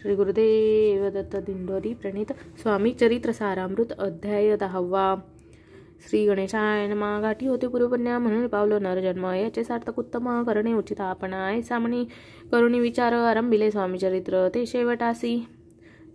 श्री गुरुदेव दत्त दिंडोरी प्रणित स्वामी चरित्र सारामृत अध्याय दहावा श्री गणेशाय नमा गाठी होते पूर्वपन्या म्हणून पावलो जन्म याचे सार्थक उत्तम करणे उचित आपण आहे सामणी करुणी विचार आरंभिले स्वामी चरित्र ते शेवटासी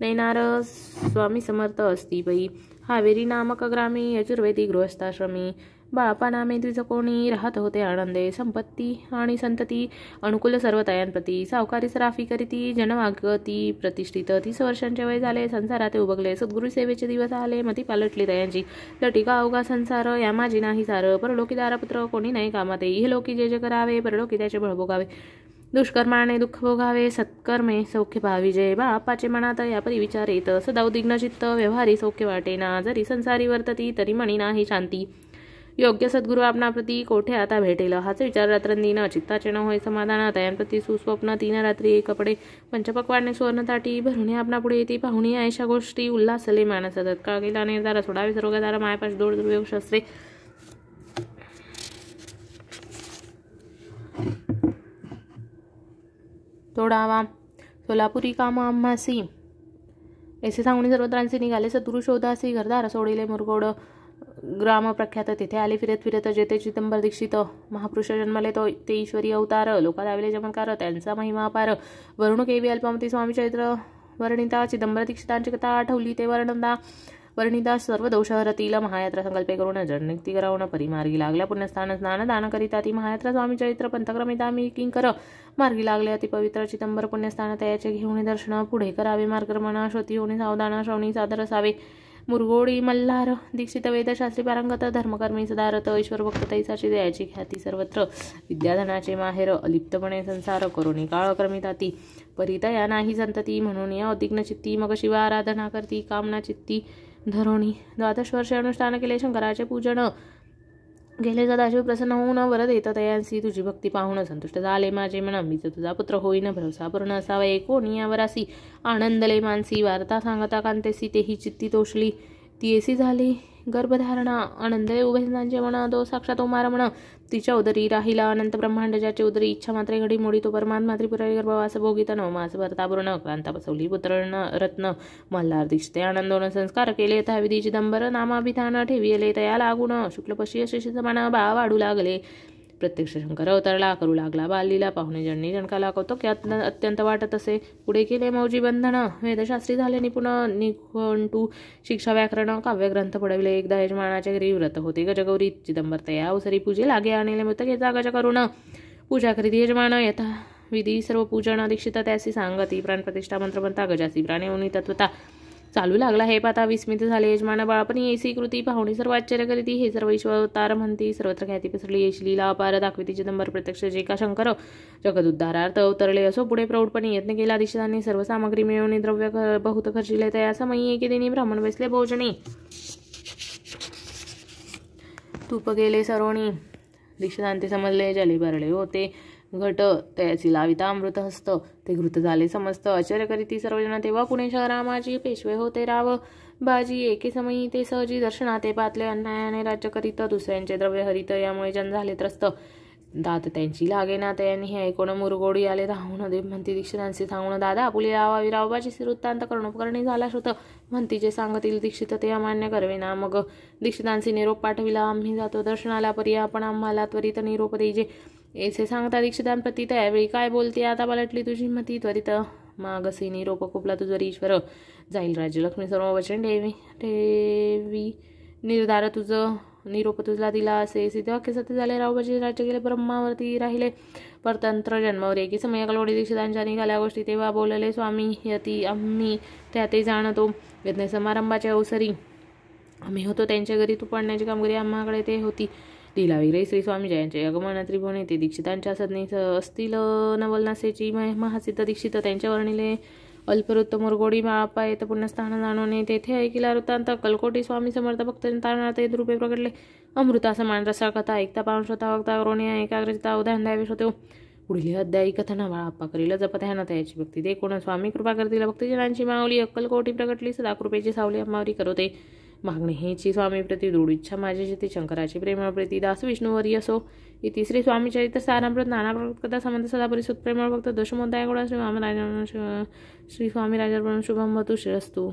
नैनार स्वामी समर्थ असती पै हावेरी नामक ग्रामी यजुर्वेदी गृहस्थाश्रमी तिचं कोणी राहत होते आनंदे संपत्ती आणि संतती अनुकूल सर्व तयांप्रती सावकारी सराफी करीती जनमागती प्रतिष्ठित तीस वर्षांचे वय झाले संसारात उभगले सद्गुरू सेवेचे दिवस आले मती पालटली तयांची लटिका अवघा संसार या माझी नाही सार परलोकी दारापुत्र कोणी नाही कामाते हे लोकी जे जे करावे परलोकी त्याचे बळभोगावे दुष्कर्माने दुःख भोगावे सत्कर्मे सौख्य भाविजय बापाचे मनात यापरी विचार येत सदा उद्विग्न चित्त व्यवहारी सौख्य वाटेना जरी संसारी वर्तती तरी म्हणी नाही शांती योग्य सद्गुरु आपणाप्रती कोठे आता भेटेल हाच विचार रात्रंदीन चित्ताचे न होय समाधानात यांप्रती सुस्वप्न तीन रात्री कपडे पंचपक्वाने सुवर्णताटी आपणा आपणापुढे येते पाहुणी अशा गोष्टी उल्हासले मानस तत्काळ गेला निर्धार सोडावे सर्वगादारा मायापाश दोड दुर्योग शस्त्रे तोडावा सोलापुरी काम अम्मासी ऐसे सांगणी सर्वत्रांचे निघाले सतुरुषोदासी शोधासी घरदार सोडिले मुरगोड ग्रामप्रख्यात तिथे आले फिरत फिरत जेथे चिदंबर दीक्षित महापुरुष जन्मले तो ते ईश्वरी अवतार लोकात जमनकार जमनकार त्यांचा महिमा अपार वरुणक एवी अल्पमती स्वामी चरित्र वर्णिता चिदंबर दीक्षितांची कथा आठवली ते वर्णदा वर्णिता सर्व दोषहरतीला महायात्रा संकल्पे करून जनिक्ती करावून परिमार्गी लागल्या पुण्यस्थान स्नानदान करीता ती महायात्रा स्वामी चरित्र पंथक्रमिता मी किंकर मार्गी लागले अति पवित्र चिदंबर पुण्यस्थान तयाचे घेऊन दर्शन पुढे करावे मार्गक्रमणा श्रोती होणे सावधान श्रवणी सादर असावे मुरगोडी मल्हार दीक्षित वेदशास्त्री पारंगत धर्मकर्मी सदारत ईश्वर भक्त तैसाची दयाची ख्याती सर्वत्र विद्याधनाचे माहेर अलिप्तपणे संसार करुणी काळ क्रमिताती या नाही संतती म्हणून या उद्दिग्न चित्ती मग शिवा आराधना करती कामना चित्ती धरोणी द्वादश वर्षे अनुष्ठान केले शंकराचे पूजन गेले अशी प्रसन्न होऊन वरद येतात तयांसी तुझी भक्ती पाहून संतुष्ट झाले माझे म्हणा मी तुझा पुत्र होईन भरोसा पूर्ण असावा एकोणी यावर असी आनंदले मानसी वार्ता सांगता कांतेसी तेही चित्ती तोषली ती एसी झाली गर्भधारणा आनंद उभयनांचे म्हण दो साक्षात ओमार म्हण तिच्या उदरी राहिला अनंत ब्रह्मांड ज्याची उदरी इच्छा मात्र घडी मोडी तो परमान मात्री पुरारी गर्भवास न मास भरतापूर्ण क्रांता बसवली पुत्रण रत्न मल्हार दिसते आनंदोन संस्कार केले था विधी दंबर नामाभिधान ठेविले तया लागून शुक्ल पशी समान बा वाढू लागले प्रत्यक्ष शंकर अवतारला करू लागला बालीला पाहुणे जननी जनकाला कौतुक अत्यंत वाटत असे पुढे केले मौजी बंधन वेदशास्त्री झाले निपुण निघंटू शिक्षा व्याकरण काव्यग्रंथ पडविले एकदा यजमानाचे घरी व्रत होते गजगौरी चिदंबर तया अवसरी पूजे लागे आणले मृत घेता गज करुण पूजा करीत यजमान यथा विधी सर्व पूजन दीक्षित त्यासी सांगती प्राणप्रतिष्ठा मंत्रपंथा गजासी प्राणे उनी तत्वता चालू लागला हे पाता विस्मित झाले यजमान बाळपणी येसी कृती पाहुणी सर्व आश्चर्य करीती हे सर्व ईश्वतार म्हणती सर्वत्र ख्याती पसरली यशलीला अपार दाखविती चिदंबर प्रत्यक्ष जे का शंकर जगद उद्धारार्थ उतरले असो पुढे प्रौढपणे यत्न केला दिशेने सर्व सामग्री मिळवणे द्रव्य बहुत खर्चिले या समयी एके दिनी ब्राह्मण बसले भोजने तूप गेले सरोणी दीक्षितांते समजले जले भरले होते घट लाविता अमृत हस्त ते घृत झाले समस्त आचार्य करीती सर्वजण तेव्हा पुणे शहरामाजी पेशवे होते राव बाजी एके समयी ते सहजी दर्शना ते पातले अन्यायाने राज्य करीत दुसऱ्यांचे द्रव्य हरित यामुळे जन झाले त्रस्त दात त्यांची लागे ना त्यांनी हे ऐकून मुरगोडी आले धावून देव म्हणती दीक्षितांचे सांगून दादा आपली रावावी रावबाची श्रीवृत्तांत कर्णोपकरणी झाला श्रुत म्हणती जे सांगतील दीक्षित ते अमान्य करवे ना मग दीक्षितांचे निरोप पाठविला आम्ही जातो दर्शनाला परी आपण आम्हाला त्वरित निरोप देजे एसे सांगता दीक्षित प्रती त्यावेळी काय बोलते आता पलटली तुझी मती त्वरित सिनी रोप कुपला तू ईश्वर जाईल राजलक्ष्मी लक्ष्मी सर्व वचन ठेवी ठेवी निर्धार तुझं निरोप तुझला दिला असे सिद्ध वाक्य सत्य झाले रावबाजी राज्य गेले ब्रह्मावरती राहिले परतंत्र जन्मावर एकी समय कलोडी दीक्षितांच्या निघाल्या गोष्टी तेव्हा बोलले स्वामी यती आम्ही त्या ते जाणतो यज्ञ समारंभाच्या अवसरी आम्ही होतो त्यांच्या घरी तू पडण्याची कामगिरी आम्हाकडे ते होती लिलाविग्रही श्री स्वामी जयांचे यगमन त्रिभुवन येथे दीक्षितांच्या सदनेस असतील नवलनासेची महासिद्ध दीक्षित त्यांच्या वर्णिले अल्पवृत्त मुरगोडी बाळाप्पा येथे पुण्यस्थान जाणवणे तेथे ऐकिला वृत्तांत कलकोटी स्वामी समर्थ भक्त तारणार्थ रूपे प्रकटले अमृता समान रसा कथा ऐकता पाहून श्रोता वक्ता रोणी एकाग्रता उदाहरण द्यावे होते पुढील अध्यायी कथना बाळाप्पा करील जपत ह्या त्याची भक्ती ते कोण स्वामी कृपा करतील भक्तजनांची माऊली अक्कलकोटी प्रकटली सदा कृपेची सावली अम्मावरी करते मागणी हेची स्वामीप्रती दृढ इच्छा माझ्याशी ती शंकराची प्रेमाप्रती दास विष्णुवरी असो ही तिसरी चरित्र सारामृत नाना कथा समंत सदा परिसुत प्रेमळ भक्त दशमोदाय गोळा श्री स्वामी राजा श्री स्वामी राजा शुभम श्रीरस्तू